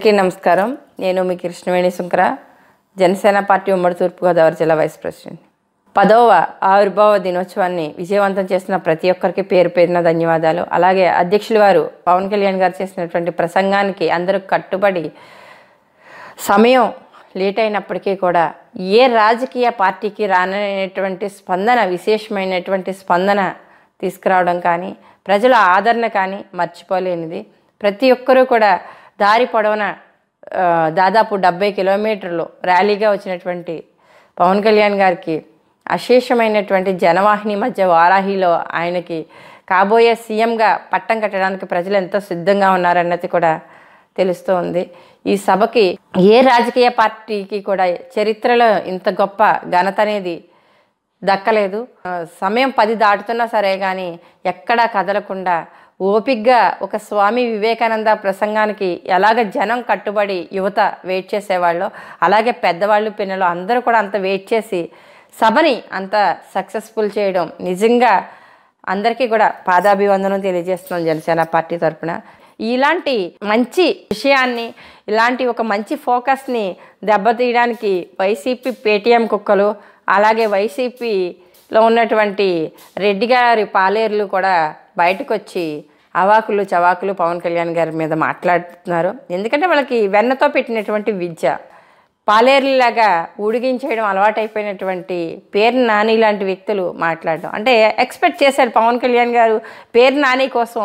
అందరికీ నమస్కారం నేను మీ కృష్ణవేణి శుంకర జనసేన పార్టీ ఉమ్మడి తూర్పుగోదావరి జిల్లా వైస్ ప్రెసిడెంట్ పదవ ఆవిర్భావ దినోత్సవాన్ని విజయవంతం చేసిన ప్రతి ఒక్కరికి పేరు పేరిన ధన్యవాదాలు అలాగే అధ్యక్షులు వారు పవన్ కళ్యాణ్ గారు చేసినటువంటి ప్రసంగానికి అందరూ కట్టుబడి సమయం లేట్ అయినప్పటికీ కూడా ఏ రాజకీయ పార్టీకి రాననేటువంటి స్పందన విశేషమైనటువంటి స్పందన తీసుకురావడం కానీ ప్రజల ఆదరణ కానీ మర్చిపోలేనిది ప్రతి ఒక్కరూ కూడా దారి పొడవున దాదాపు డెబ్బై కిలోమీటర్లు ర్యాలీగా వచ్చినటువంటి పవన్ కళ్యాణ్ గారికి అశేషమైనటువంటి జనవాహిని మధ్య వారాహిలో ఆయనకి కాబోయే సీఎంగా పట్టం కట్టడానికి ప్రజలు ఎంతో సిద్ధంగా ఉన్నారన్నది కూడా తెలుస్తోంది ఈ సభకి ఏ రాజకీయ పార్టీకి కూడా చరిత్రలో ఇంత గొప్ప ఘనత అనేది దక్కలేదు సమయం పది దాటుతున్నా సరే కానీ ఎక్కడా కదలకుండా ఓపిగ్గా ఒక స్వామి వివేకానంద ప్రసంగానికి ఎలాగ జనం కట్టుబడి యువత వెయిట్ చేసేవాళ్ళు అలాగే పెద్దవాళ్ళు పిల్లలు అందరూ కూడా అంత వెయిట్ చేసి సభని అంత సక్సెస్ఫుల్ చేయడం నిజంగా అందరికీ కూడా పాదాభివందనం తెలియజేస్తున్నాం జనసేన పార్టీ తరఫున ఇలాంటి మంచి విషయాన్ని ఇలాంటి ఒక మంచి ఫోకస్ని దెబ్బతీయడానికి వైసీపీ పేటీఎం కుక్కలు అలాగే వైసీపీలో ఉన్నటువంటి రెడ్డి గారి పాలేర్లు కూడా బయటకు వచ్చి అవాకులు చవాకులు పవన్ కళ్యాణ్ గారి మీద మాట్లాడుతున్నారు ఎందుకంటే వాళ్ళకి వెన్నతో పెట్టినటువంటి విద్య పాలేరులాగా ఉడిగించేయడం అలవాటైపోయినటువంటి పేరు నాని లాంటి వ్యక్తులు మాట్లాడడం అంటే ఎక్స్పెక్ట్ చేశాడు పవన్ కళ్యాణ్ గారు పేరు నాని కోసం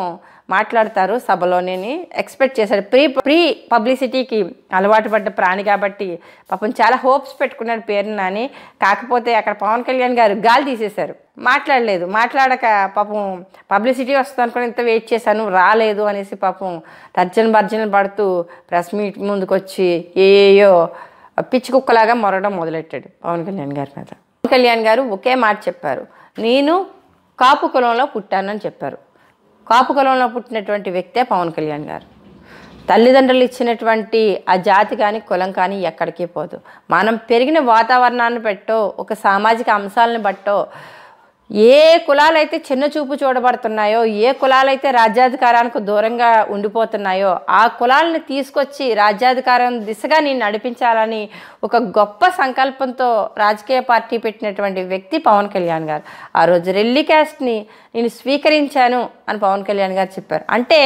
మాట్లాడతారు సభలోనేని ఎక్స్పెక్ట్ చేశాడు ప్రీ ప్రీ పబ్లిసిటీకి అలవాటు పడ్డ ప్రాణి కాబట్టి పాపం చాలా హోప్స్ పెట్టుకున్నాడు పేరు నాని కాకపోతే అక్కడ పవన్ కళ్యాణ్ గారు గాలి తీసేశారు మాట్లాడలేదు మాట్లాడక పాపం పబ్లిసిటీ వస్తుంది అనుకుని ఇంత వెయిట్ చేశాను రాలేదు అనేసి పాపం తర్జన భర్జన పడుతూ ప్రెస్ మీట్ ముందుకు వచ్చి ఏయో పిచ్చి కుక్కలాగా మొరడం మొదలెట్టాడు పవన్ కళ్యాణ్ గారి మీద పవన్ కళ్యాణ్ గారు ఒకే మాట చెప్పారు నేను కాపు కులంలో పుట్టానని చెప్పారు కాపు కులంలో పుట్టినటువంటి వ్యక్తే పవన్ కళ్యాణ్ గారు తల్లిదండ్రులు ఇచ్చినటువంటి ఆ జాతి కానీ కులం కానీ ఎక్కడికి పోదు మనం పెరిగిన వాతావరణాన్ని బట్టో ఒక సామాజిక అంశాలను బట్టో ఏ కులాలైతే చిన్న చూపు చూడబడుతున్నాయో ఏ కులాలైతే రాజ్యాధికారానికి దూరంగా ఉండిపోతున్నాయో ఆ కులాలను తీసుకొచ్చి రాజ్యాధికారం దిశగా నేను నడిపించాలని ఒక గొప్ప సంకల్పంతో రాజకీయ పార్టీ పెట్టినటువంటి వ్యక్తి పవన్ కళ్యాణ్ గారు ఆ రోజు రెల్లి క్యాస్ట్ని నేను స్వీకరించాను అని పవన్ కళ్యాణ్ గారు చెప్పారు అంటే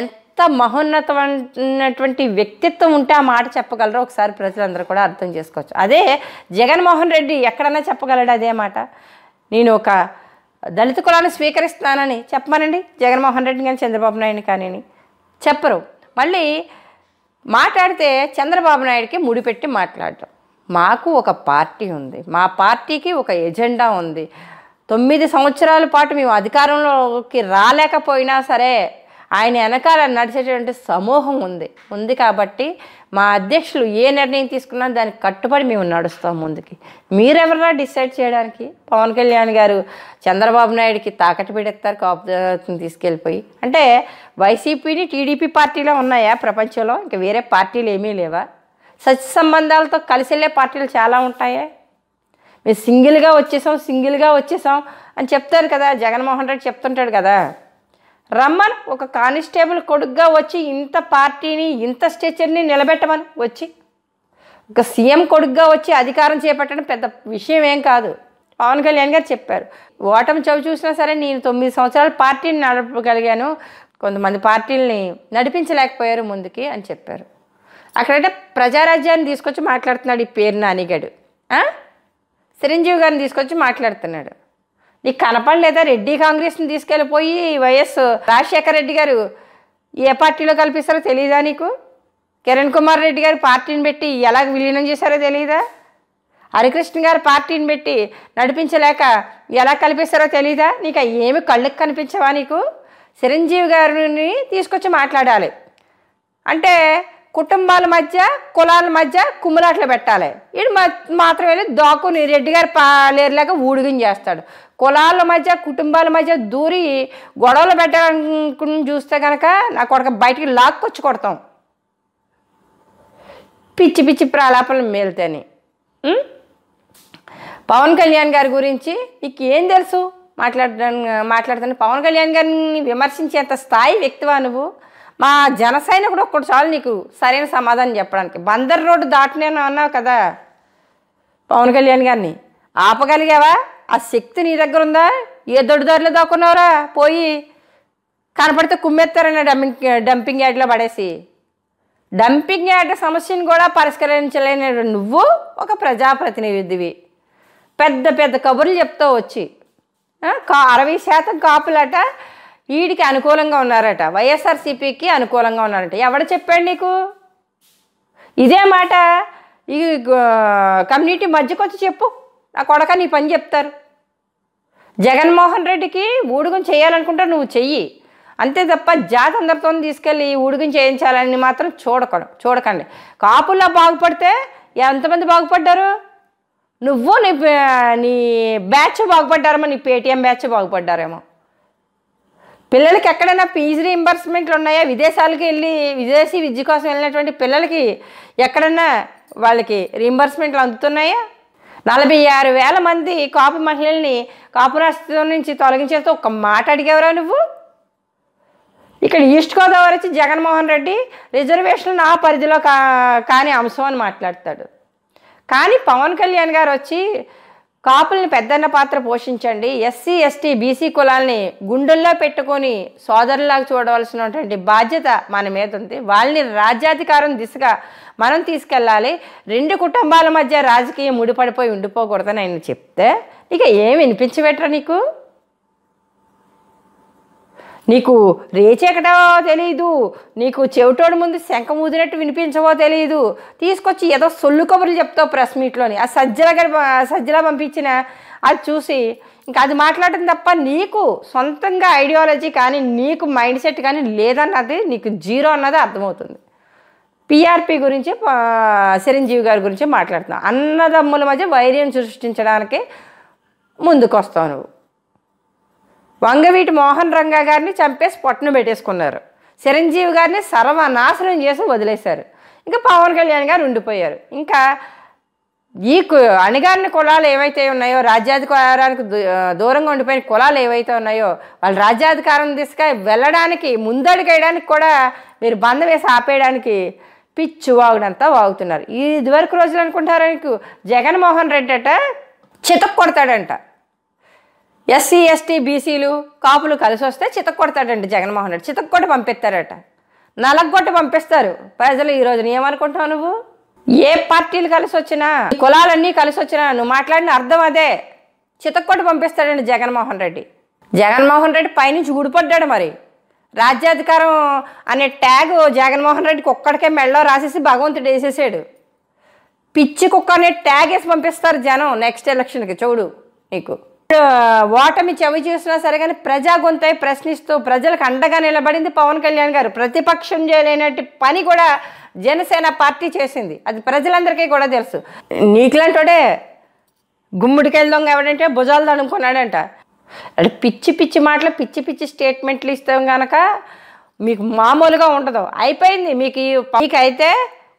ఎంత మహోన్నతమైనటువంటి వ్యక్తిత్వం ఉంటే ఆ మాట చెప్పగలరో ఒకసారి ప్రజలందరూ కూడా అర్థం చేసుకోవచ్చు అదే జగన్మోహన్ రెడ్డి ఎక్కడన్నా చెప్పగలడు అదే మాట నేను ఒక దళిత కులాన్ని స్వీకరిస్తున్నానని చెప్పమనండి జగన్మోహన్ రెడ్డి కానీ చంద్రబాబు నాయుడు కానీ చెప్పరు మళ్ళీ మాట్లాడితే చంద్రబాబు నాయుడికి ముడిపెట్టి మాట్లాడటం మాకు ఒక పార్టీ ఉంది మా పార్టీకి ఒక ఎజెండా ఉంది తొమ్మిది సంవత్సరాల పాటు మేము అధికారంలోకి రాలేకపోయినా సరే ఆయన వెనకాల నడిచేటువంటి సమూహం ఉంది ఉంది కాబట్టి మా అధ్యక్షులు ఏ నిర్ణయం తీసుకున్నా దానికి కట్టుబడి మేము నడుస్తాం ముందుకి మీరెవరా డిసైడ్ చేయడానికి పవన్ కళ్యాణ్ గారు చంద్రబాబు నాయుడికి తాకట్టు పెడతారు కాపుని తీసుకెళ్ళిపోయి అంటే వైసీపీని టీడీపీ పార్టీలో ఉన్నాయా ప్రపంచంలో ఇంకా వేరే పార్టీలు ఏమీ లేవా సత్య సంబంధాలతో కలిసి వెళ్ళే పార్టీలు చాలా ఉంటాయా మేము సింగిల్గా వచ్చేసాం సింగిల్గా వచ్చేసాం అని చెప్తారు కదా జగన్మోహన్ రెడ్డి చెప్తుంటాడు కదా రమ్మన్ ఒక కానిస్టేబుల్ కొడుగ్గా వచ్చి ఇంత పార్టీని ఇంత స్టేచర్ని నిలబెట్టమని వచ్చి ఒక సీఎం కొడుగ్గా వచ్చి అధికారం చేపట్టడం పెద్ద విషయం ఏం కాదు పవన్ కళ్యాణ్ గారు చెప్పారు ఓటమి చవి చూసినా సరే నేను తొమ్మిది సంవత్సరాలు పార్టీని నడపగలిగాను కొంతమంది పార్టీలని నడిపించలేకపోయారు ముందుకి అని చెప్పారు అక్కడంటే ప్రజారాజ్యాన్ని తీసుకొచ్చి మాట్లాడుతున్నాడు ఈ పేరు నానిగాడు చిరంజీవి గారిని తీసుకొచ్చి మాట్లాడుతున్నాడు నీకు కనపడలేదా రెడ్డి కాంగ్రెస్ని తీసుకెళ్ళిపోయి వైఎస్ రాజశేఖర రెడ్డి గారు ఏ పార్టీలో కల్పిస్తారో తెలియదా నీకు కిరణ్ కుమార్ రెడ్డి గారు పార్టీని పెట్టి ఎలా విలీనం చేశారో తెలియదా హరికృష్ణ గారు పార్టీని పెట్టి నడిపించలేక ఎలా కల్పిస్తారో తెలీదా నీకు ఏమి కళ్ళకు కనిపించవా నీకు చిరంజీవి గారిని తీసుకొచ్చి మాట్లాడాలి అంటే కుటుంబాల మధ్య కులాల మధ్య కుమ్ములాట్లు పెట్టాలి ఇది మాత్రమే వెళ్ళి దోకుని రెడ్డి గారి పాలేరులాగా ఊడిగిన చేస్తాడు కులాల మధ్య కుటుంబాల మధ్య దూరి గొడవలు పెట్టాలనుకుని చూస్తే కనుక నా కొడక బయటికి లాక్కొచ్చి కొడతాం పిచ్చి పిచ్చి ప్రాలాపనలు మేలుతాయని పవన్ కళ్యాణ్ గారి గురించి నీకు ఏం తెలుసు మాట్లాడడానికి మాట్లాడుతాను పవన్ కళ్యాణ్ గారిని విమర్శించేంత స్థాయి వ్యక్తివా నువ్వు మా కూడా ఒక్కటి ఒక్కటిసార్లు నీకు సరైన సమాధానం చెప్పడానికి బందర్ రోడ్డు దాటనేను అన్నావు కదా పవన్ కళ్యాణ్ గారిని ఆపగలిగావా ఆ శక్తి నీ దగ్గర ఉందా ఏ దారిలో దాక్కున్నావురా పోయి కనపడితే కుమ్మెత్తారని డంపింగ్ డంపింగ్ యార్డ్లో పడేసి డంపింగ్ యార్డ్ సమస్యను కూడా పరిష్కరించలేని నువ్వు ఒక ప్రజాప్రతినిధివి పెద్ద పెద్ద కబుర్లు చెప్తూ వచ్చి అరవై శాతం కాపులట వీడికి అనుకూలంగా ఉన్నారట వైఎస్ఆర్సీపీకి అనుకూలంగా ఉన్నారట ఎవడ చెప్పాడు నీకు ఇదే మాట ఈ కమ్యూనిటీ మధ్యకు వచ్చి చెప్పు నా కొడక నీ పని చెప్తారు జగన్మోహన్ రెడ్డికి ఊడుగుని చేయాలనుకుంటే నువ్వు చెయ్యి అంతే తప్ప జాతి అందరితో తీసుకెళ్ళి ఊడిగిని చేయించాలని మాత్రం చూడకూడదు చూడకండి కాపుల్లో బాగుపడితే ఎంతమంది బాగుపడ్డారు నువ్వు నీ నీ బ్యాచ్ బాగుపడ్డారేమో నీ పేటీఎం బ్యాచ్ బాగుపడ్డారేమో పిల్లలకి ఎక్కడైనా ఫీజు రీఎంబర్స్మెంట్లు ఉన్నాయా విదేశాలకు వెళ్ళి విదేశీ విద్య కోసం వెళ్ళినటువంటి పిల్లలకి ఎక్కడన్నా వాళ్ళకి రీఎంబర్స్మెంట్లు అందుతున్నాయా నలభై ఆరు వేల మంది కాపు మహిళల్ని కాపు నుంచి తొలగించేస్తే ఒక మాట అడిగేవరా నువ్వు ఇక్కడ ఈస్ట్ గోదావరి వచ్చి జగన్మోహన్ రెడ్డి రిజర్వేషన్ నా పరిధిలో కా కాని అంశం అని మాట్లాడతాడు కానీ పవన్ కళ్యాణ్ గారు వచ్చి కాపుల్ని పెద్దన్న పాత్ర పోషించండి ఎస్సీ ఎస్టీ బీసీ కులాల్ని గుండెల్లో పెట్టుకొని సోదరులాగా చూడవలసినటువంటి బాధ్యత మన మీద ఉంది వాళ్ళని రాజ్యాధికారం దిశగా మనం తీసుకెళ్ళాలి రెండు కుటుంబాల మధ్య రాజకీయం ముడిపడిపోయి ఉండిపోకూడదని ఆయన చెప్తే ఇక ఏమి వినిపించబెట్టరా నీకు నీకు రేచేకటో తెలియదు నీకు చెవిటోడి ముందు శంఖ ఊదినట్టు వినిపించవో తెలియదు తీసుకొచ్చి ఏదో సొల్లు కబుర్లు చెప్తావు ప్రెస్ మీట్లోని ఆ సజ్జల గారి సజ్జల పంపించిన అది చూసి ఇంకా అది మాట్లాడటం తప్ప నీకు సొంతంగా ఐడియాలజీ కానీ నీకు మైండ్ సెట్ కానీ లేదన్నది నీకు జీరో అన్నది అర్థమవుతుంది పిఆర్పి గురించి చిరంజీవి గారి గురించి మాట్లాడుతున్నావు అన్నదమ్ముల మధ్య వైర్యం సృష్టించడానికి ముందుకు నువ్వు వంగవీటి మోహన్ రంగా గారిని చంపేసి పొట్టను పెట్టేసుకున్నారు చిరంజీవి గారిని సర్వనాశనం చేసి వదిలేశారు ఇంకా పవన్ కళ్యాణ్ గారు ఉండిపోయారు ఇంకా ఈ అణిగారిన కులాలు ఏవైతే ఉన్నాయో రాజ్యాధికారానికి దూరంగా ఉండిపోయిన కులాలు ఏవైతే ఉన్నాయో వాళ్ళు రాజ్యాధికారం దిశగా వెళ్ళడానికి ముందడుగేయడానికి కూడా మీరు బంధం వేసి ఆపేయడానికి పిచ్చు వాగుడంతా వాగుతున్నారు ఇదివరకు రోజులు అనుకుంటారు జగన్మోహన్ రెడ్డి అట చితక్ కొడతాడంట ఎస్సీ ఎస్టీ బీసీలు కాపులు కలిసి వస్తే చితక్కొడతాడండి జగన్మోహన్ రెడ్డి కొట్టి పంపిస్తారట నలగొట్టి పంపిస్తారు ప్రజలు ఈరోజు ఏమనుకుంటున్నావు నువ్వు ఏ పార్టీలు కలిసి వచ్చినా కులాలన్నీ కలిసి వచ్చినా నువ్వు మాట్లాడిన అర్థం అదే చితక్కొట్టి పంపిస్తాడండి జగన్మోహన్ రెడ్డి జగన్మోహన్ రెడ్డి పైనుంచి గుడిపడ్డాడు మరి రాజ్యాధికారం అనే ట్యాగ్ జగన్మోహన్ రెడ్డికి ఒక్కడికే మెళ్ళో రాసేసి భగవంతుడు వేసేసాడు పిచ్చి కుక్క అనే ట్యాగ్ వేసి పంపిస్తారు జనం నెక్స్ట్ ఎలక్షన్కి చూడు నీకు ఓటమి చెవి చూసినా సరే కానీ ప్రజా గొంతై ప్రశ్నిస్తూ ప్రజలకు అండగా నిలబడింది పవన్ కళ్యాణ్ గారు ప్రతిపక్షం చేయలేనట్టు పని కూడా జనసేన పార్టీ చేసింది అది ప్రజలందరికీ కూడా తెలుసు నీకులాంటోడే గుమ్ముడికి వెళ్దాం ఎవడంటే భుజాలు దడుకున్నాడంట అంటే పిచ్చి పిచ్చి మాటలు పిచ్చి పిచ్చి స్టేట్మెంట్లు ఇస్తాం కనుక మీకు మామూలుగా ఉండదు అయిపోయింది మీకు మీకైతే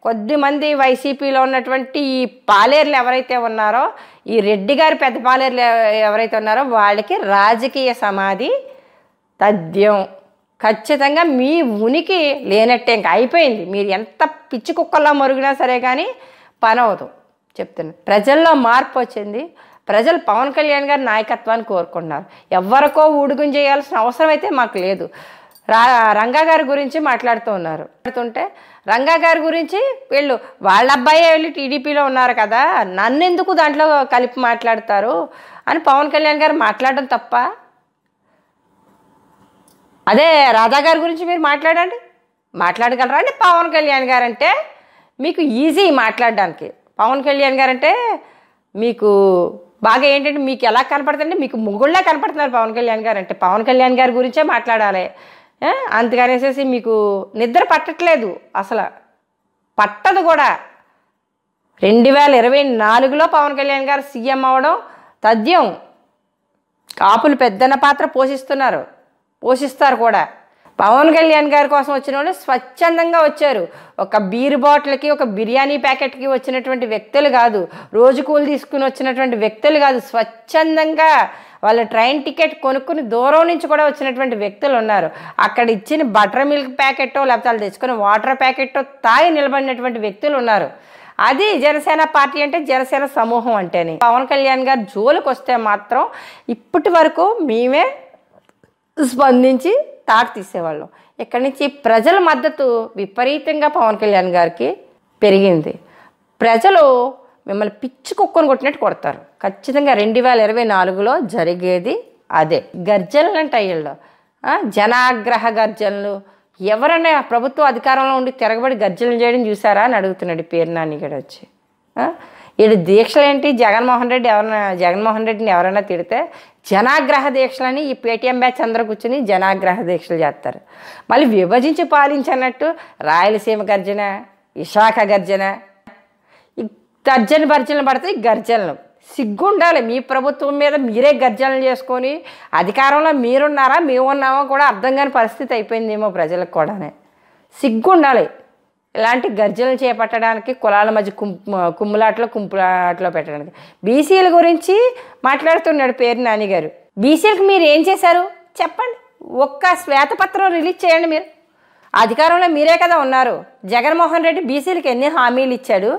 కొద్దిమంది వైసీపీలో ఉన్నటువంటి ఈ పాలేర్లు ఎవరైతే ఉన్నారో ఈ రెడ్డి గారి పెద్ద పాలేర్లు ఎవరైతే ఉన్నారో వాళ్ళకి రాజకీయ సమాధి తథ్యం ఖచ్చితంగా మీ ఉనికి లేనట్టే ఇంకా అయిపోయింది మీరు ఎంత పిచ్చి కుక్కల్లో మరుగునా సరే కానీ పని అవదు చెప్తున్నా ప్రజల్లో మార్పు వచ్చింది ప్రజలు పవన్ కళ్యాణ్ గారి నాయకత్వాన్ని కోరుకుంటున్నారు ఎవరికో ఊడుగుని చేయాల్సిన అవసరం అయితే మాకు లేదు రంగా గారి గురించి మాట్లాడుతూ ఉన్నారు మాట్లాడుతుంటే రంగా గారి గురించి వీళ్ళు వాళ్ళ అబ్బాయి వెళ్ళి టీడీపీలో ఉన్నారు కదా నన్ను ఎందుకు దాంట్లో కలిపి మాట్లాడతారు అని పవన్ కళ్యాణ్ గారు మాట్లాడడం తప్ప అదే రాధా గారి గురించి మీరు మాట్లాడండి మాట్లాడగలరా అండి పవన్ కళ్యాణ్ గారు అంటే మీకు ఈజీ మాట్లాడడానికి పవన్ కళ్యాణ్ గారు అంటే మీకు బాగా ఏంటంటే మీకు ఎలా కనపడుతుంది మీకు ముగ్గుళ్ళే కనపడుతున్నారు పవన్ కళ్యాణ్ గారు అంటే పవన్ కళ్యాణ్ గారి గురించే మాట్లాడాలి అందుకనేసేసి మీకు నిద్ర పట్టట్లేదు అసలు పట్టదు కూడా రెండు వేల ఇరవై నాలుగులో పవన్ కళ్యాణ్ గారు సీఎం అవడం తథ్యం కాపులు పెద్దన పాత్ర పోషిస్తున్నారు పోషిస్తారు కూడా పవన్ కళ్యాణ్ గారి కోసం వచ్చిన వాళ్ళు స్వచ్ఛందంగా వచ్చారు ఒక బీర్ బాటిల్కి ఒక బిర్యానీ ప్యాకెట్కి వచ్చినటువంటి వ్యక్తులు కాదు రోజు కూలి తీసుకుని వచ్చినటువంటి వ్యక్తులు కాదు స్వచ్ఛందంగా వాళ్ళు ట్రైన్ టికెట్ కొనుక్కుని దూరం నుంచి కూడా వచ్చినటువంటి వ్యక్తులు ఉన్నారు అక్కడ ఇచ్చిన బటర్ మిల్క్ ప్యాకెట్టో లేకపోతే వాళ్ళు తెచ్చుకుని వాటర్ ప్యాకెట్టో తాగి నిలబడినటువంటి వ్యక్తులు ఉన్నారు అది జనసేన పార్టీ అంటే జనసేన సమూహం అంటేనే పవన్ కళ్యాణ్ గారు జోలికి వస్తే మాత్రం ఇప్పటి వరకు మేమే స్పందించి తాట తీసేవాళ్ళం ఇక్కడి నుంచి ప్రజల మద్దతు విపరీతంగా పవన్ కళ్యాణ్ గారికి పెరిగింది ప్రజలు మిమ్మల్ని పిచ్చి కుక్కను కొట్టినట్టు కొడతారు ఖచ్చితంగా రెండు వేల ఇరవై నాలుగులో జరిగేది అదే గర్జనలు అంటే వీళ్ళు జనాగ్రహ గర్జనలు ఎవరైనా ప్రభుత్వ అధికారంలో ఉండి తిరగబడి గర్జనలు చేయడం చూసారా అని అడుగుతున్నాడు పేరు నాన్న ఇక్కడ వచ్చి వీడు దీక్షలు ఏంటి జగన్మోహన్ రెడ్డి ఎవరైనా జగన్మోహన్ రెడ్డిని ఎవరైనా తిడితే జనాగ్రహ దీక్షలని ఈ పేటీఎం బ్యాచ్ అందరూ కూర్చొని జనాగ్రహ దీక్షలు చేస్తారు మళ్ళీ విభజించి పాలించన్నట్టు రాయలసీమ గర్జన విశాఖ గర్జన తర్జన భర్జనలు పడతాయి గర్జనలు సిగ్గుండాలి మీ ప్రభుత్వం మీద మీరే గర్జనలు చేసుకొని అధికారంలో మీరున్నారా మేమున్నామో కూడా అర్థం కాని పరిస్థితి అయిపోయిందేమో ప్రజలకు కూడానే సిగ్గుండాలి ఇలాంటి గర్జనలు చేపట్టడానికి కులాల మధ్య కుం కుమ్ములాట్లో కుంపులాట్లో పెట్టడానికి బీసీల గురించి మాట్లాడుతున్నాడు పేరు నాని గారు బీసీలకు మీరు ఏం చేశారు చెప్పండి ఒక్క శ్వేతపత్రం రిలీజ్ చేయండి మీరు అధికారంలో మీరే కదా ఉన్నారు జగన్మోహన్ రెడ్డి బీసీలకు ఎన్ని హామీలు ఇచ్చాడు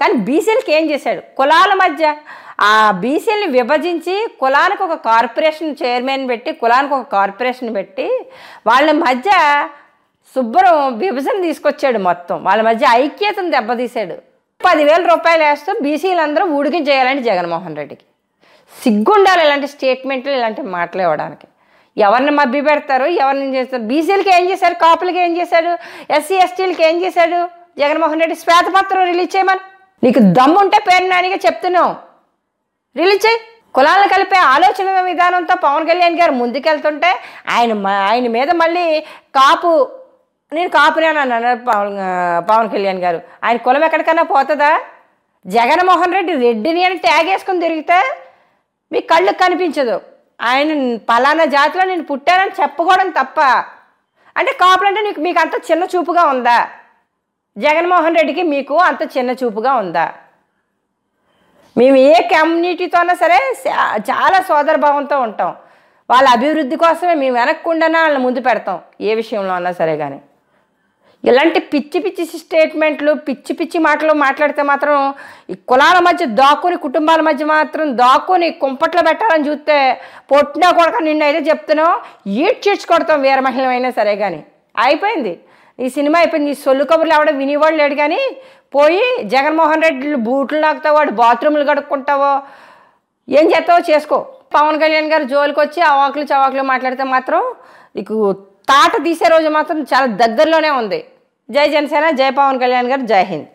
కానీ బీసీలకి ఏం చేశాడు కులాల మధ్య ఆ బీసీలని విభజించి కులానికి ఒక కార్పొరేషన్ చైర్మన్ పెట్టి కులానికి ఒక కార్పొరేషన్ పెట్టి వాళ్ళ మధ్య శుభ్రం విభజన తీసుకొచ్చాడు మొత్తం వాళ్ళ మధ్య ఐక్యతను దెబ్బతీశాడు పదివేల రూపాయలు వేస్తూ బీసీలందరూ ఊడికించేయాలండి జగన్మోహన్ రెడ్డికి సిగ్గుండాలి ఇలాంటి స్టేట్మెంట్లు ఇలాంటి మాటలు ఇవ్వడానికి ఎవరిని మబ్బి పెడతారు ఎవరిని చేస్తారు బీసీలకి ఏం చేశారు కాపులకి ఏం చేశాడు ఎస్సీ ఎస్టీలకి ఏం చేశాడు జగన్మోహన్ రెడ్డి శ్వేతపత్రం రిలీజ్ చేయమని నీకు దమ్ముంటే నానిగా చెప్తున్నావు రిలీజ్ చేయి కులాలను కలిపే ఆలోచన విధానంతో పవన్ కళ్యాణ్ గారు ముందుకెళ్తుంటే ఆయన ఆయన మీద మళ్ళీ కాపు నేను కాపునే అని అన్నారు పవన్ పవన్ కళ్యాణ్ గారు ఆయన కులం ఎక్కడికైనా పోతుందా జగన్మోహన్ రెడ్డి రెడ్డిని అని ట్యాగ్ వేసుకుని తిరిగితే మీ కళ్ళు కనిపించదు ఆయన పలానా జాతిలో నేను పుట్టానని చెప్పుకోవడం తప్ప అంటే కాపులు అంటే నీకు మీకు అంత చిన్న చూపుగా ఉందా జగన్మోహన్ రెడ్డికి మీకు అంత చిన్న చూపుగా ఉందా మేము ఏ కమ్యూనిటీతోనైనా సరే చాలా సోదరభావంతో ఉంటాం వాళ్ళ అభివృద్ధి కోసమే మేము వెనక్కుండా వాళ్ళని ముందు పెడతాం ఏ విషయంలో అన్నా సరే కానీ ఇలాంటి పిచ్చి పిచ్చి స్టేట్మెంట్లు పిచ్చి పిచ్చి మాటలు మాట్లాడితే మాత్రం ఈ కులాల మధ్య దాక్కుని కుటుంబాల మధ్య మాత్రం దాక్కుని కుంపట్లో పెట్టాలని చూస్తే పొట్టినా కొడక నిన్న అయితే చెప్తున్నాం ఈడ్చిడ్చి కొడతాం మహిళమైనా సరే కానీ అయిపోయింది ఈ సినిమా అయిపోయింది ఈ సొల్లు కబుర్లు ఎవడ వినేవాడు లేడు కానీ పోయి జగన్మోహన్ రెడ్డి బూట్లు నాకుతావు వాడు బాత్రూములు కడుక్కుంటావో ఏం చేస్తావో చేసుకో పవన్ కళ్యాణ్ గారు జోలికి వచ్చి అవాకులు చవాకులు మాట్లాడితే మాత్రం నీకు తాట తీసే రోజు మాత్రం చాలా దగ్గరలోనే ఉంది జై జనసేన జై పవన్ కళ్యాణ్ గారు జై హింద్